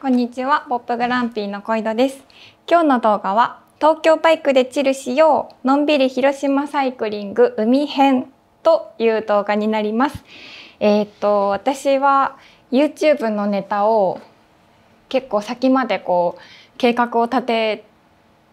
こんにちは、ポップグランピーの小井戸です。今日の動画は東京バイクでチルしようのんびり広島サイクリング海編という動画になります。えー、っと私は YouTube のネタを結構先までこう計画を立て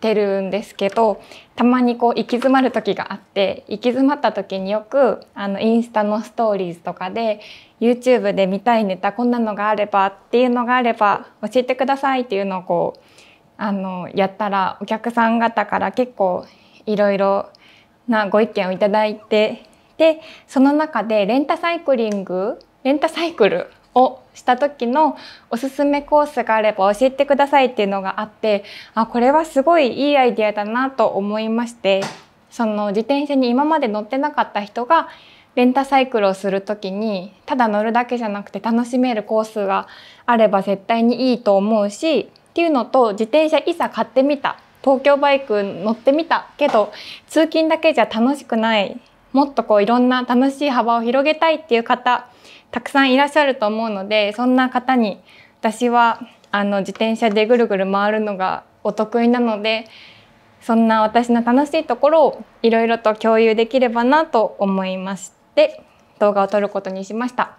てるんですけどたまにこう行き詰まる時があって行き詰まった時によくあのインスタのストーリーズとかで YouTube で見たいネタこんなのがあればっていうのがあれば教えてくださいっていうのをこうあのやったらお客さん方から結構いろいろなご意見をいただいてでその中でレンタサイクリングレンタサイクルをした時のおすすめコースがあれば教えてくださいっていうのがあってあこれはすごいいいアイデアだなと思いましてその自転車に今まで乗ってなかった人がレンタサイクルをする時にただ乗るだけじゃなくて楽しめるコースがあれば絶対にいいと思うしっていうのと自転車いざ買ってみた東京バイク乗ってみたけど通勤だけじゃ楽しくないもっとこういろんな楽しい幅を広げたいっていう方たくさんいらっしゃると思うのでそんな方に私はあの自転車でぐるぐる回るのがお得意なのでそんな私の楽しいところをいろいろと共有できればなと思いまして動画を撮ることにしました。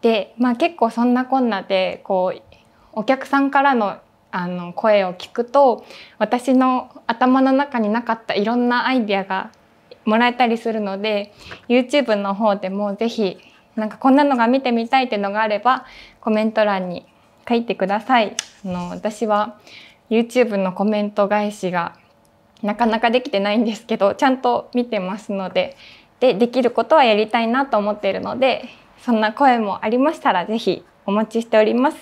で、まあ、結構そんなこんなでこうお客さんからのあの声を聞くと私の頭の中になかったいろんなアイデアがもらえたりするので YouTube の方でも是非なんかこんなのが見てみたいっていうのがあればコメント欄に書いてください。あの私は YouTube のコメント返しがなかなかできてないんですけどちゃんと見てますのででできることはやりたいなと思っているのでそんな声もありましたら是非お待ちしております。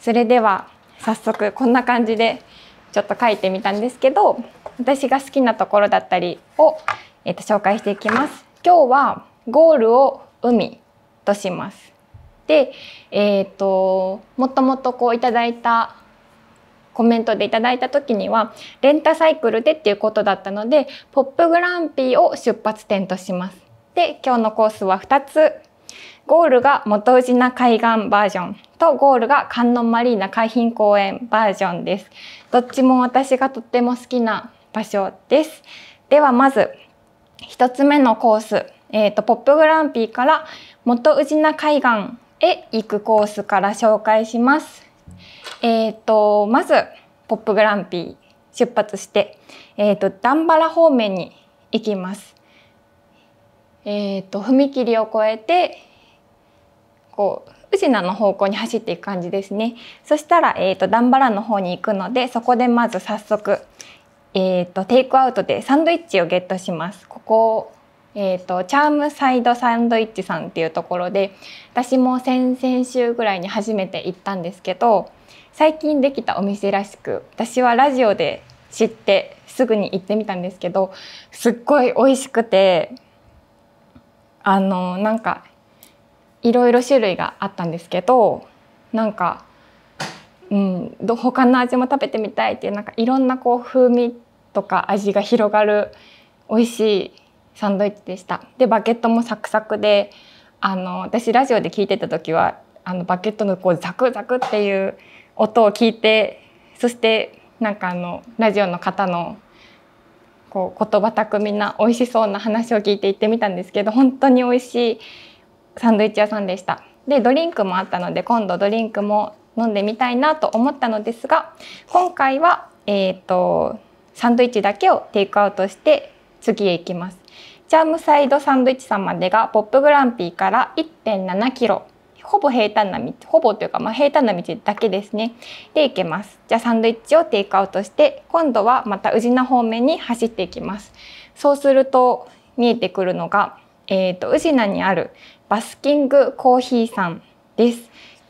それでは早速こんな感じでちょっと書いてみたんですけど私が好きなところだったりを、えー、と紹介していきます。今日はゴールを海とします。で、えーと、ともともとこういただいたコメントでいただいた時にはレンタサイクルでっていうことだったのでポップグランピーを出発点とします。で今日のコースは2つゴールが元宇品海岸バージョンとゴールが観音マリーナ海浜公園バージョンです。どっちも私がとっても好きな場所です。ではまず1つ目のコース、えーとポップグランピーから元宇品海岸へ行くコースから紹介します。えーと、まずポップグランピー出発して、えーと、段原方面に行きます。えーと、踏切を越えてこう宇品の方向に走っていく感じですね。そしたら、えー、と段原の方に行くのでそこでまず早速、えー、とテイクアウトでサンドイッチをゲットします。ここえーと、チャームサイドサンドイッチさんっていうところで私も先々週ぐらいに初めて行ったんですけど最近できたお店らしく私はラジオで知ってすぐに行ってみたんですけどすっごい美味しくてあのなんかいろいろ種類があったんですけどなんか、うん、ど他の味も食べてみたいっていうなんかいろんなこう風味とか味が広がる美味しいサンドイッチでした。でバゲットもサクサクであの私ラジオで聞いてた時はあのバゲットのこうザクザクっていう音を聞いてそしてなんかあのラジオの方のこう言葉巧みな美味しそうな話を聞いて行ってみたんですけど本当に美味しいサンドイッチ屋さんでした。でドリンクもあったので今度ドリンクも飲んでみたいなと思ったのですが今回は、えーとサンドイッチだけをテイクアウトして次へ行きます。チャームサイドサンドイッチさんまでがポップグランピーから1.7キロほぼ平坦な道ほぼというか、まあ、平坦な道だけですねで行けますじゃあサンドイッチをテイクアウトして今度はまた宇品方面に走っていきますそうすると見えてくるのが、えーと、宇品にあるバスキングコーヒーさんです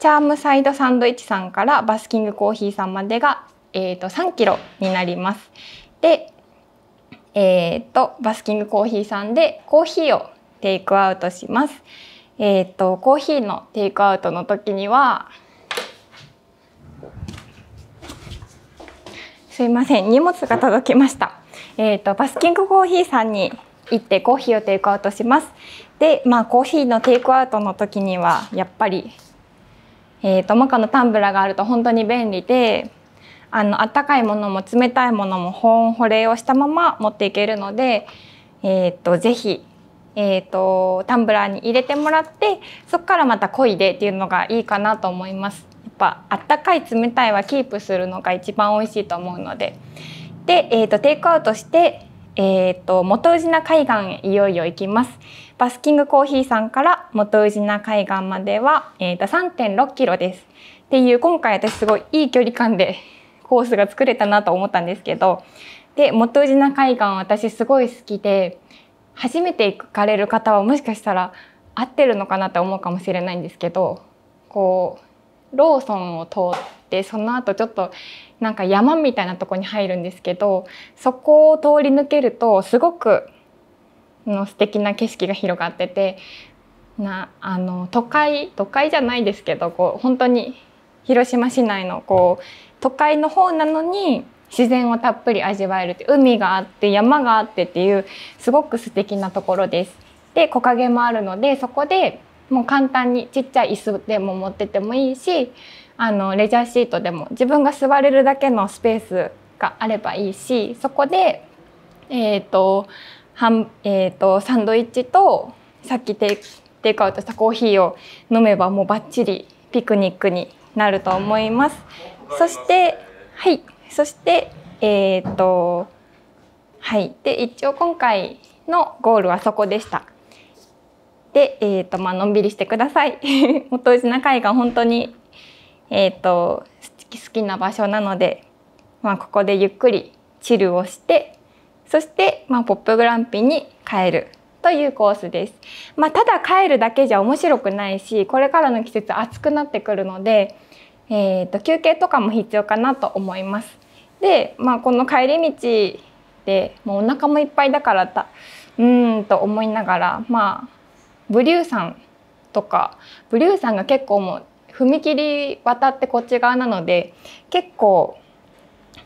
チャームサイドサンドイッチさんからバスキングコーヒーさんまでが、えーと3キロになりますでえー、っと、バスキングコーヒーさんでコーヒーをテイクアウトします。えー、っと、コーヒーのテイクアウトの時には、すいません、荷物が届きました。えー、っと、バスキングコーヒーさんに行ってコーヒーをテイクアウトします。で、まあ、コーヒーのテイクアウトの時には、やっぱり、えー、と、モカのタンブラーがあると本当に便利で、あの温かいものも冷たいものも保温保冷をしたまま持っていけるので、えーと、ぜひ、えーと、タンブラーに入れてもらってそこからまたこいでっていうのがいいかなと思います。やっぱあったかい冷たいはキープするのが一番美味しいと思うので。で、えーと、テイクアウトして、えーと、元宇品海岸へいよいよ行きますバスキングコーヒーさんから元宇品海岸までは、えーと、3.6キロですっていう今回私すごいいい距離感でコースが作れたなと思ったんですけどで元宇品海岸私すごい好きで初めて行かれる方はもしかしたら合ってるのかなと思うかもしれないんですけどこうローソンを通ってその後ちょっとなんか山みたいなとこに入るんですけどそこを通り抜けるとすごくの素敵な景色が広がっててなあの都会都会じゃないですけどこう本当に広島市内のこう都会の方なのに自然をたっぷり味わえるって海があって山があってっていうすごく素敵なところです。で木陰もあるのでそこでもう簡単にちっちゃい椅子でも持っててもいいしあのレジャーシートでも自分が座れるだけのスペースがあればいいしそこで、えーとはんえーと、サンドイッチとさっきテイテイクアウトしたコーヒーを飲めばもうバッチリピクニックになると思います。そしてはいそしてえー、っとはいで一応今回のゴールはそこでした。で、えーとまあのんびりしてください。元氏中海が本当に、えーと、と好きな場所なので、まあ、ここでゆっくりチルをしてそして、まあ、ポップグランピに帰るというコースです。まあ、ただ帰るだけじゃ面白くないしこれからの季節暑くなってくるのでえーと、休憩とかも必要かなと思います。で、まあ、この帰り道でもうお腹もいっぱいだからたうんと思いながら、まあ、ブリューさんとかブリューさんが結構もう踏切渡ってこっち側なので結構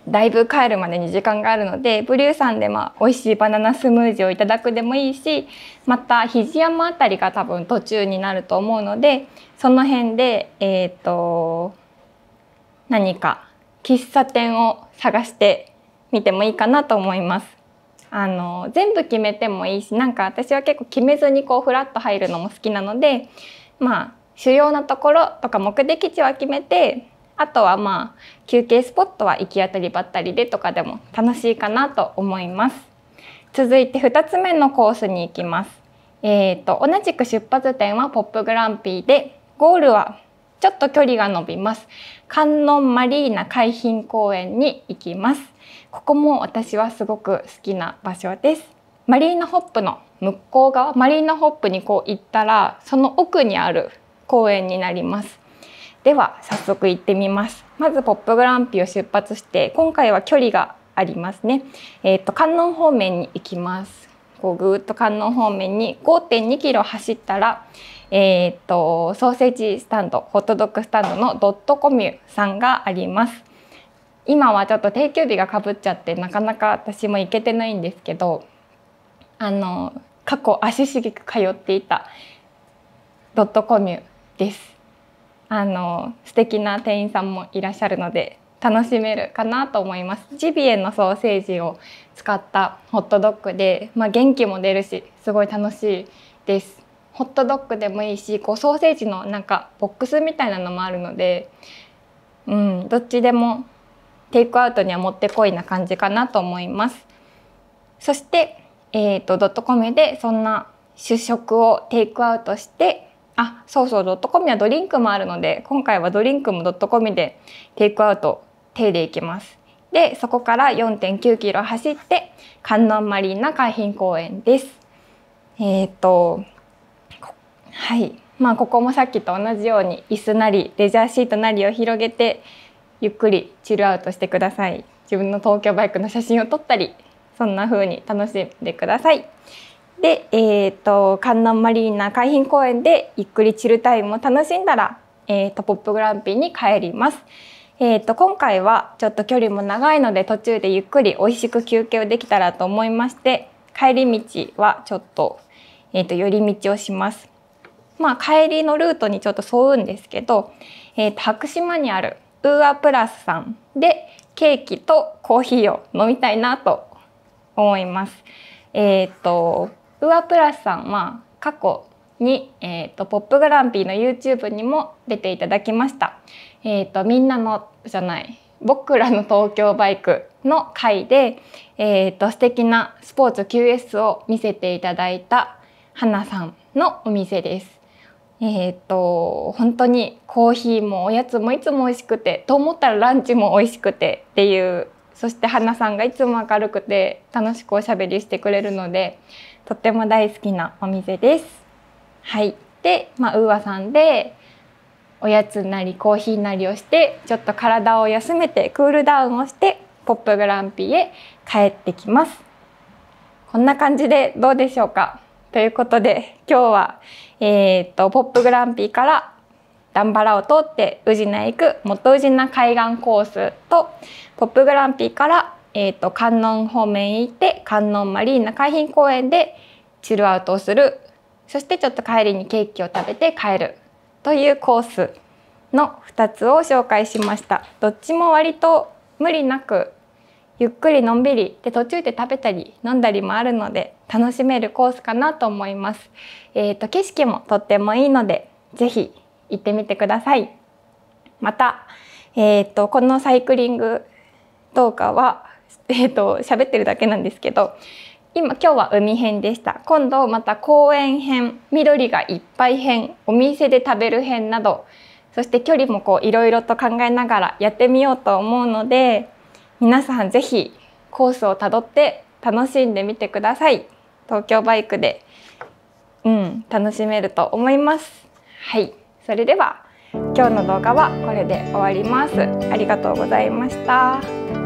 だいぶ帰るまでに時間があるのでブリューさんでまあ美味しいバナナスムージーをいただくでもいいしまた肘山あたりが多分途中になると思うのでその辺でえっ、ー、と何か喫茶店を探してみてもいいかなと思います。あの全部決めてもいいしなんか私は結構決めずにこうフラッと入るのも好きなのでまあ主要なところとか目的地は決めてあとはまあ休憩スポットは行き当たりばったりでとかでも楽しいかなと思います。続いて2つ目のコースに行きます。えーと、同じく出発点はポップグランピーでゴールはちょっと距離が伸びます。観音マリーナ海浜公園に行きます。ここも私はすごく好きな場所です。マリーナホップの向こう側、マリーナホップにこう行ったら、その奥にある公園になります。では早速行ってみます。まずポップグランピを出発して、今回は距離がありますね。えっ、ー、と観音方面に行きます。こうぐーっと観音方面に5.2キロ走ったら、えー、っとソーセージスタンドホットドッグスタンドのドットコミュさんがあります。今はちょっと定休日がかぶっちゃってなかなか私も行けてないんですけどあの過去足しげく通っていたドットコミュです。あの素敵な店員さんもいらっしゃるので楽しめるかなと思いますジビエのソーセージを使ったホットドッグで、まあ、元気も出るしすごい楽しいですホットドッグでもいいしこうソーセージのなんかボックスみたいなのもあるので、うん、どっちでもテイクアウトにはもってこいな感じかなと思いますそして、えーとドットコムでそんな主食をテイクアウトしてあそうそうドットコムはドリンクもあるので今回はドリンクもドットコムでテイクアウト手で行きます。で、そこから4.9キロ走って、観音マリーナ海浜公園です。えっ、ー、と、はい。まあ、ここもさっきと同じように、椅子なり、レジャーシートなりを広げて、ゆっくりチルアウトしてください。自分の東京バイクの写真を撮ったり、そんな風に楽しんでください。で、えっ、ー、と、観音マリーナ海浜公園でゆっくりチルタイムを楽しんだら、えっ、ー、と、ポップグランピーに帰ります。えーと、今回はちょっと距離も長いので途中でゆっくり美味しく休憩をできたらと思いまして帰り道はちょっと,、えーと、寄り道をします。まあ、帰りのルートにちょっと沿うんですけど、えーと、白島にあるウーアプラスさんでケーキとコーヒーを飲みたいなと思います。えっ、ー、とウーアプラスさんは過去に、えーとポップグランピーの YouTube にも出ていただきました。えーと、みんなのじゃない僕らの東京バイクの回で、えーと、素敵なスポーツ QS を見せていただいた花さんのお店です。えーと、と本当にコーヒーもおやつもいつも美味しくてと思ったらランチも美味しくてっていうそして花さんがいつも明るくて楽しくおしゃべりしてくれるのでとっても大好きなお店です。はい、で、まあ、ウーアさんでおやつなりコーヒーなりをしてちょっと体を休めてクールダウンをしてポップグランピーへ帰ってきますこんな感じでどうでしょうかということで今日は、えっ、とポップグランピーから段原を通って宇品へ行く元宇品海岸コースとポップグランピーから、えっ、と観音方面へ行って観音マリーナ海浜公園でチルアウトをするそしてちょっと帰りにケーキを食べて帰るというコースの2つを紹介しましたどっちも割と無理なくゆっくりのんびりで途中で食べたり飲んだりもあるので楽しめるコースかなと思います、えーと、景色もとってもいいので是非行ってみてくださいまた、えーと、このサイクリング動画はえーと喋ってるだけなんですけど今今日は海編でした今度また公園編緑がいっぱい編お店で食べる編などそして距離もこういろいろと考えながらやってみようと思うので皆さん是非コースをたどって楽しんでみてください東京バイクで、うん、楽しめると思いますはいそれでは今日の動画はこれで終わりますありがとうございました。